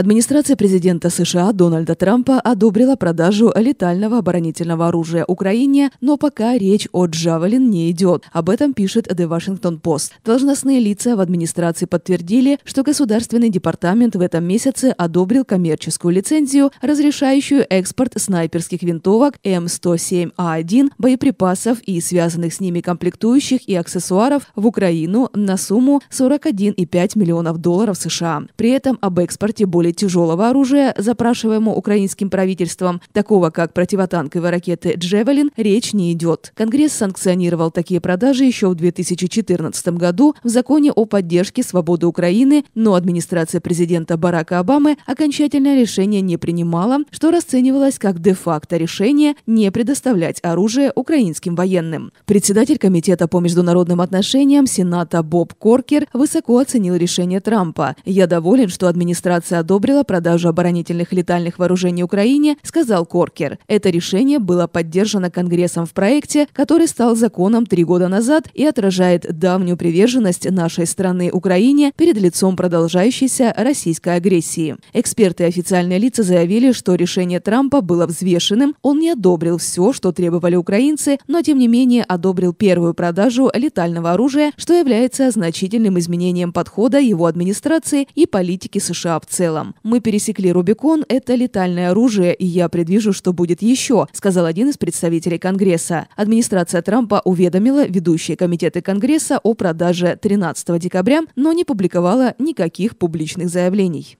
Администрация президента США Дональда Трампа одобрила продажу летального оборонительного оружия Украине, но пока речь о Джавелин не идет. Об этом пишет The Washington Post. Должностные лица в администрации подтвердили, что Государственный департамент в этом месяце одобрил коммерческую лицензию, разрешающую экспорт снайперских винтовок М107А1, боеприпасов и связанных с ними комплектующих и аксессуаров в Украину на сумму 41,5 миллионов долларов США. При этом об экспорте более более тяжелого оружия, запрашиваемого украинским правительством, такого как противотанковые ракеты «Джевелин», речь не идет. Конгресс санкционировал такие продажи еще в 2014 году в законе о поддержке свободы Украины, но администрация президента Барака Обамы окончательное решение не принимала, что расценивалось как де-факто решение не предоставлять оружие украинским военным. Председатель Комитета по международным отношениям Сената Боб Коркер высоко оценил решение Трампа. «Я доволен, что администрация одобрила одобрила продажу оборонительных летальных вооружений Украине, сказал Коркер. Это решение было поддержано Конгрессом в проекте, который стал законом три года назад и отражает давнюю приверженность нашей страны Украине перед лицом продолжающейся российской агрессии. Эксперты и официальные лица заявили, что решение Трампа было взвешенным, он не одобрил все, что требовали украинцы, но тем не менее одобрил первую продажу летального оружия, что является значительным изменением подхода его администрации и политики США в целом нам. Мы пересекли Рубикон, это летальное оружие, и я предвижу, что будет еще, сказал один из представителей Конгресса. Администрация Трампа уведомила ведущие комитеты Конгресса о продаже 13 декабря, но не публиковала никаких публичных заявлений.